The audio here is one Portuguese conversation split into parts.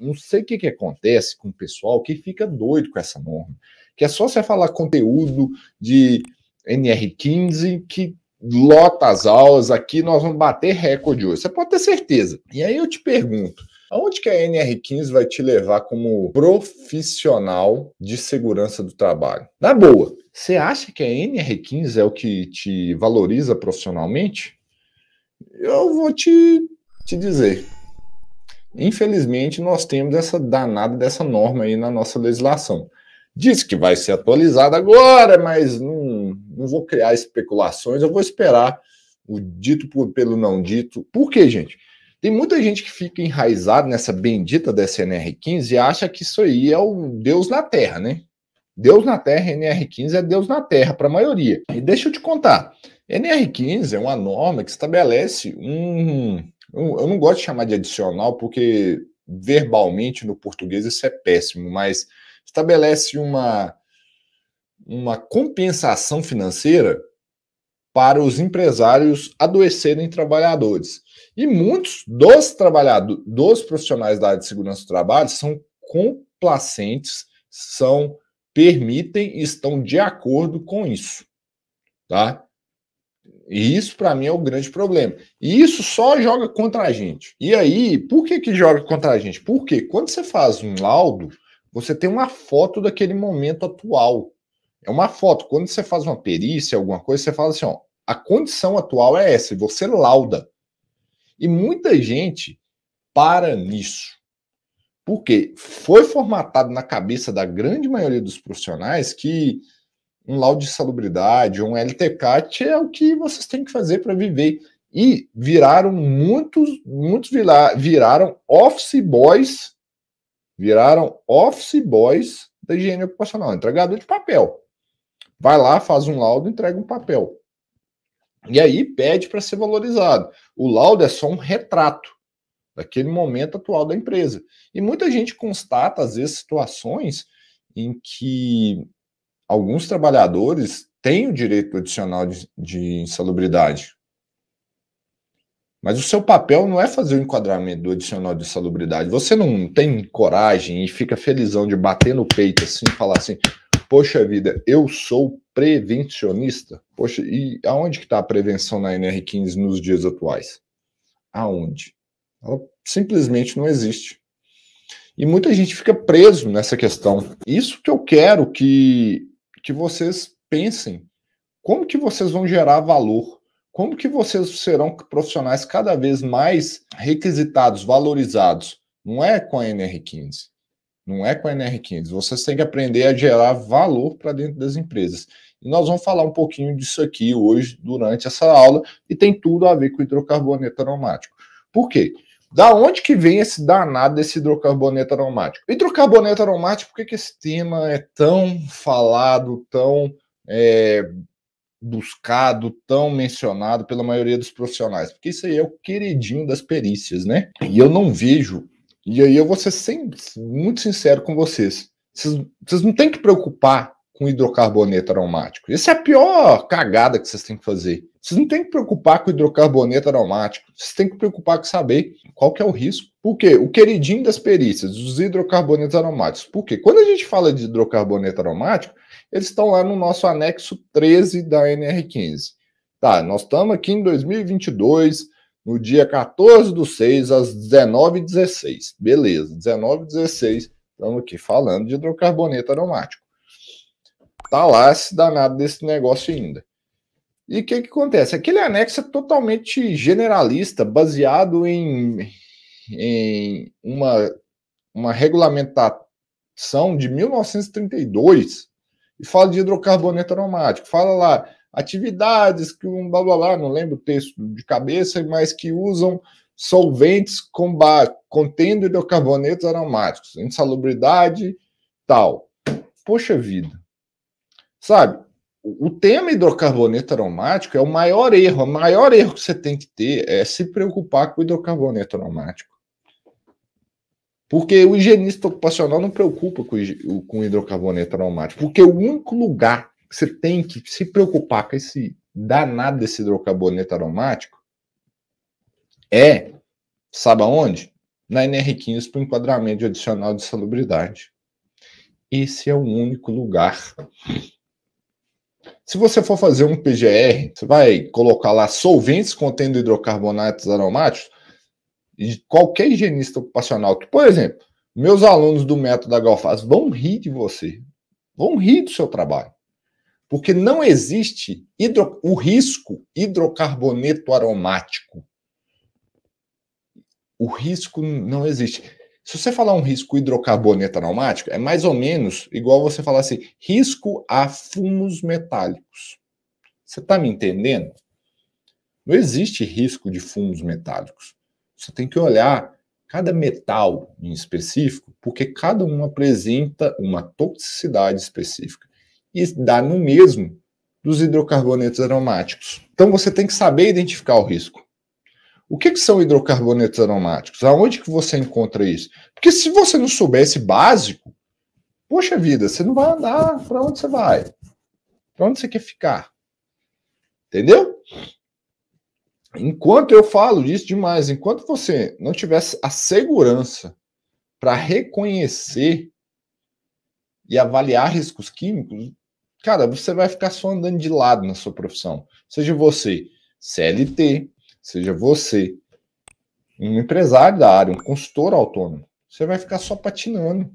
não sei o que, que acontece com o pessoal que fica doido com essa norma. Que é só você falar conteúdo de NR15 que lota as aulas aqui, nós vamos bater recorde hoje. Você pode ter certeza. E aí eu te pergunto, aonde que a NR15 vai te levar como profissional de segurança do trabalho? Na boa, você acha que a NR15 é o que te valoriza profissionalmente? Eu vou te, te dizer. Infelizmente, nós temos essa danada dessa norma aí na nossa legislação. Diz que vai ser atualizada agora, mas não, não vou criar especulações, eu vou esperar o dito por, pelo não dito. Por quê, gente? Tem muita gente que fica enraizada nessa bendita dessa NR15 e acha que isso aí é o Deus na Terra, né? Deus na Terra, NR15 é Deus na Terra para a maioria. E deixa eu te contar, NR15 é uma norma que estabelece um, eu, não gosto de chamar de adicional, porque verbalmente no português isso é péssimo, mas estabelece uma, uma compensação financeira para os empresários adoecerem trabalhadores. E muitos dos trabalhadores, dos profissionais da área de segurança do trabalho são complacentes, são permitem e estão de acordo com isso, tá? E isso, para mim, é o grande problema. E isso só joga contra a gente. E aí, por que, que joga contra a gente? Porque quando você faz um laudo, você tem uma foto daquele momento atual. É uma foto. Quando você faz uma perícia, alguma coisa, você fala assim: ó, a condição atual é essa, e você lauda. E muita gente para nisso. Porque foi formatado na cabeça da grande maioria dos profissionais que um laudo de salubridade, um LTCAT é o que vocês têm que fazer para viver. E viraram muitos, muitos viraram office boys, viraram office boys da higiene ocupacional, entregador de papel. Vai lá, faz um laudo, entrega um papel. E aí pede para ser valorizado. O laudo é só um retrato daquele momento atual da empresa. E muita gente constata, às vezes, situações em que alguns trabalhadores têm o direito adicional de, de insalubridade. Mas o seu papel não é fazer o enquadramento do adicional de insalubridade. Você não tem coragem e fica felizão de bater no peito assim, falar assim: poxa vida, eu sou prevencionista. Poxa, e aonde que está a prevenção na NR15 nos dias atuais? Aonde? Ela simplesmente não existe. E muita gente fica preso nessa questão. Isso que eu quero que que vocês pensem como que vocês vão gerar valor, como que vocês serão profissionais cada vez mais requisitados, valorizados. Não é com a NR15, não é com a NR15. Vocês têm que aprender a gerar valor para dentro das empresas. E nós vamos falar um pouquinho disso aqui hoje durante essa aula e tem tudo a ver com hidrocarboneto aromático. Por quê? Da onde que vem esse danado desse hidrocarboneto aromático? Hidrocarboneto aromático, por que, que esse tema é tão falado, tão é, buscado, tão mencionado pela maioria dos profissionais? Porque isso aí é o queridinho das perícias, né? E eu não vejo, e aí eu vou ser sempre, muito sincero com vocês, vocês, vocês não têm que preocupar com hidrocarboneto aromático. Essa é a pior cagada que vocês têm que fazer. Vocês não têm que preocupar com hidrocarboneto aromático, vocês têm que preocupar com saber qual que é o risco. Porque o queridinho das perícias, os hidrocarbonetos aromáticos. Porque quando a gente fala de hidrocarboneto aromático, eles estão lá no nosso anexo 13 da NR15. Tá, nós estamos aqui em 2022, no dia 14 do 6, às 19h16. Beleza, 19h16, estamos aqui falando de hidrocarboneto aromático. Tá lá esse danado desse negócio ainda. E o que, que acontece? Aquele anexo é totalmente generalista, baseado em, em uma, uma regulamentação de 1932, e fala de hidrocarboneto aromático, fala lá atividades que um blá blá blá, não lembro o texto de cabeça, mas que usam solventes com contendo hidrocarbonetos aromáticos, insalubridade, tal. Poxa vida. Sabe? o tema hidrocarboneto aromático é o maior erro. O maior erro que você tem que ter é se preocupar com o hidrocarboneto aromático. Porque o higienista ocupacional não preocupa com, o hidrocarboneto aromático. Porque o único lugar que você tem que se preocupar com esse danado desse hidrocarboneto aromático é, sabe aonde? Na NR15 para o enquadramento adicional de salubridade. Esse é o único lugar se você for fazer um PGR, você vai colocar lá solventes contendo hidrocarbonatos aromáticos, e qualquer higienista ocupacional que, por exemplo, meus alunos do método da Galfaz vão rir de você, vão rir do seu trabalho. Porque não existe hidro, o risco hidrocarboneto aromático. O risco não existe. Se você falar um risco hidrocarboneto aromático, é mais ou menos igual você falar assim, risco a fumos metálicos. Você está me entendendo? Não existe risco de fumos metálicos. Você tem que olhar cada metal em específico, porque cada um apresenta uma toxicidade específica. E dá no mesmo dos hidrocarbonetos aromáticos. Então você tem que saber identificar o risco. O que, que são hidrocarbonetos aromáticos? Aonde que você encontra isso? Porque se você não soubesse básico, poxa vida, você não vai andar. Para onde você vai? Para onde você quer ficar? Entendeu? Enquanto eu falo disso demais, enquanto você não tivesse a segurança para reconhecer e avaliar riscos químicos, cara, você vai ficar só andando de lado na sua profissão. Seja você CLT, seja você um empresário da área, um consultor autônomo, você vai ficar só patinando.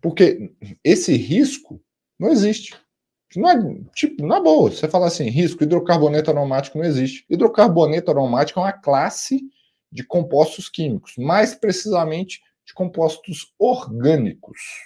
Porque esse risco não existe. Não é, tipo, na boa, você fala assim, risco hidrocarboneto aromático não existe. Hidrocarboneto aromático é uma classe de compostos químicos, mais precisamente de compostos orgânicos.